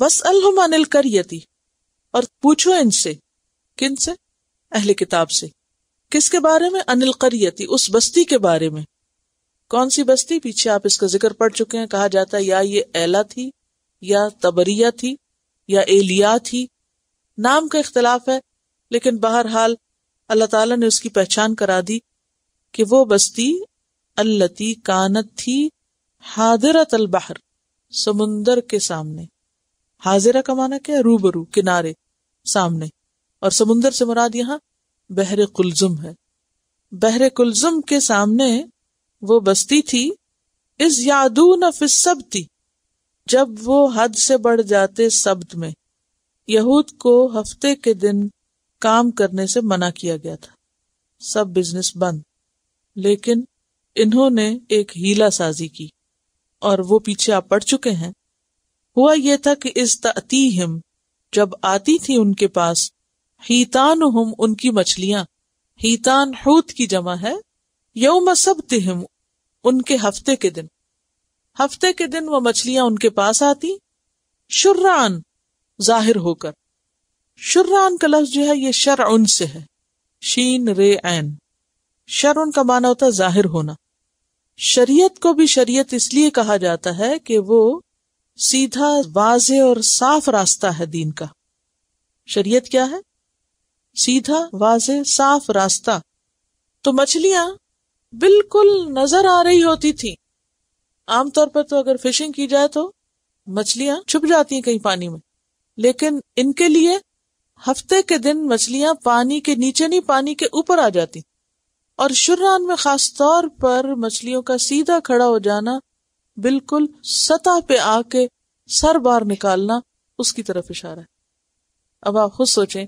बस अलहम अनिल करियती और पूछो इनसे किन से अहले किताब से किसके बारे में अनिल करियती उस बस्ती के बारे में कौन सी बस्ती पीछे आप इसका जिक्र पढ़ चुके हैं कहा जाता है या ये एला थी या तबरिया थी या एलिया थी नाम का इख्तलाफ है लेकिन बहरहाल अल्लाह ताला ने उसकी पहचान करा दी कि वो बस्ती अल्लती कानत थी हादिरत अलबहर समुंदर के सामने हाजिरा का माना क्या रूबरू किनारे सामने और समुन्दर से मुराद यहाँ बहर कुलजुम है बहर कुलजुम के सामने वो बस्ती थी इस यादू न फिसब थी जब वो हद से बढ़ जाते शब्द में यहूद को हफ्ते के दिन काम करने से मना किया गया था सब बिजनेस बंद लेकिन इन्होंने एक हीला साजी की और वो पीछे आप पड़ चुके हैं हुआ यह था कि इस ततीहम जब आती थी उनके पास हीतान हम उनकी मछलियां हीतान हूत की जमा है यौम सब तिहम उनके हफ्ते के दिन हफ्ते के दिन वह मछलियां उनके पास आती शुर्रान जाहिर होकर शुर्रान का लफ्ज जो है ये शर उन से है शीन रे ऐन शर का माना होता जाहिर होना शरीयत को भी शरीयत इसलिए कहा जाता है कि वो सीधा वाजे और साफ रास्ता है दीन का शरीयत क्या है सीधा वाजे साफ रास्ता तो मछलियां बिल्कुल नजर आ रही होती थी आमतौर पर तो अगर फिशिंग की जाए तो मछलियां छुप जाती हैं कहीं पानी में लेकिन इनके लिए हफ्ते के दिन मछलियां पानी के नीचे नहीं पानी के ऊपर आ जाती और शुरान में खास तौर पर मछलियों का सीधा खड़ा हो जाना बिल्कुल सतह पे आके सर बार निकालना उसकी तरफ इशारा है अब आप खुद सोचें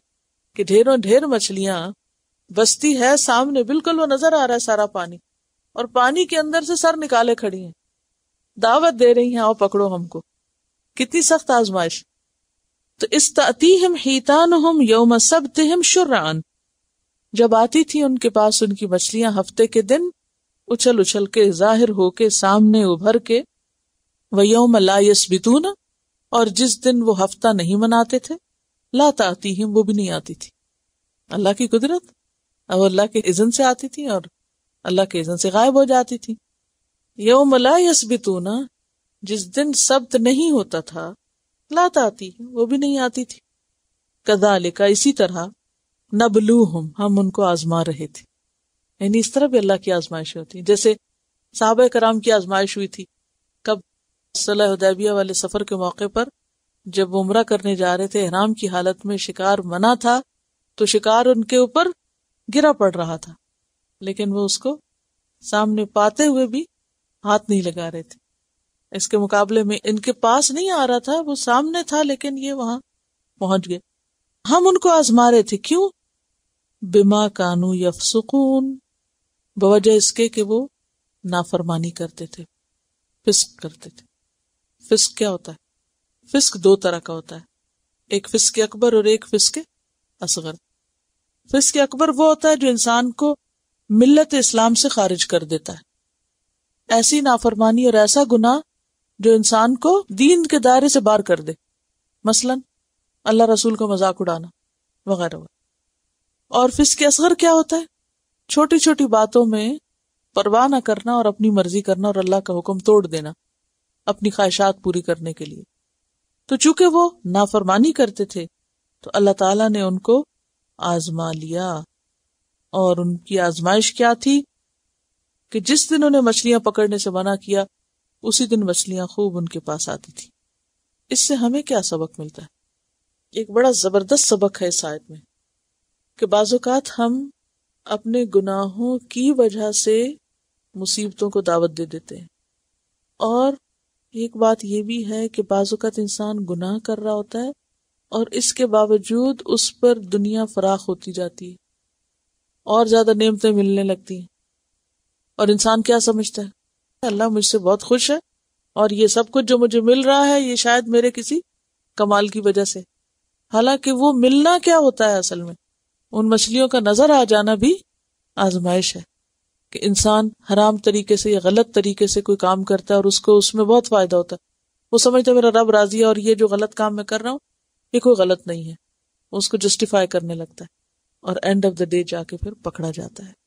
कि ढेरों ढेर मछलियां बस्ती है सामने बिल्कुल वो नजर आ रहा है सारा पानी और पानी के अंदर से सर निकाले खड़ी हैं दावत दे रही हैं आओ पकड़ो हमको कितनी सख्त आजमाइश तो इस ततीहम हीतान हम योम सब तिहम शुर्रान जब आती थी उनके पास उनकी मछलियां हफ्ते के दिन उछल उछल के जाहिर होके सामने उभर के वयोम ला यस्बितून और जिस दिन वो हफ्ता नहीं मनाते थे लाता आती ही वो भी नहीं आती थी अल्लाह की कुदरत अब अल्लाह के इजन से आती थी और अल्लाह के इजन से गायब हो जाती थी यौम बितू ना जिस दिन सब्त नहीं होता था लात आती है वो भी नहीं आती थी कदालिका इसी तरह नबलू हम उनको आजमा रहे थे यानी इस तरह भी अल्लाह की आजमाइश होती है जैसे साहब कराम की आजमाइश हुई थी कब सलाहदैबिया वाले सफर के मौके पर जब उम्र करने जा रहे थे हराम की हालत में शिकार मना था तो शिकार उनके ऊपर गिरा पड़ रहा था लेकिन वो उसको सामने पाते हुए भी हाथ नहीं लगा रहे थे इसके मुकाबले में इनके पास नहीं आ रहा था वो सामने था लेकिन ये वहां पहुंच गए हम उनको आजमा रहे थे क्यों बिमा कानू यफसुकून बवजह इसके कि वो नाफरमानी करते थे फिस्क करते थे फिस्क क्या होता है फिस्क दो तरह का होता है एक फिस्क अकबर और एक फिस्क असगर फिस्क अकबर वो होता है जो इंसान को मिलत इस्लाम से खारिज कर देता है ऐसी नाफरमानी और ऐसा गुनाह जो इंसान को दीन के दायरे से बाहर कर दे मसलन अल्लाह रसूल का मजाक उड़ाना वगैरह और फिस्क असगर क्या होता है छोटी छोटी बातों में परवाह ना करना और अपनी मर्जी करना और अल्लाह का हुक्म तोड़ देना अपनी ख्वाहिशात पूरी करने के लिए तो चूंकि वो नाफरमानी करते थे तो अल्लाह ताला ने उनको आजमा लिया और उनकी आजमाइश क्या थी कि जिस दिन उन्हें मछलियां पकड़ने से मना किया उसी दिन मछलियां खूब उनके पास आती थी इससे हमें क्या सबक मिलता है एक बड़ा जबरदस्त सबक है इस आयत में कि बाजुकात हम अपने गुनाहों की वजह से मुसीबतों को दावत दे देते हैं और एक बात यह भी है कि बाजुकात इंसान गुनाह कर रहा होता है और इसके बावजूद उस पर दुनिया फराख होती जाती है और ज्यादा नियमतें मिलने लगती हैं और इंसान क्या समझता है अल्लाह मुझसे बहुत खुश है और ये सब कुछ जो मुझे मिल रहा है ये शायद मेरे किसी कमाल की वजह से हालांकि वो मिलना क्या होता है असल में उन मछलियों का नजर आ जाना भी आजमाइश है कि इंसान हराम तरीके से या गलत तरीके से कोई काम करता है और उसको उसमें बहुत फायदा होता है वो समझता है मेरा रब राजी है और ये जो गलत काम मैं कर रहा हूँ ये कोई गलत नहीं है उसको जस्टिफाई करने लगता है और एंड ऑफ द डे जाके फिर पकड़ा जाता है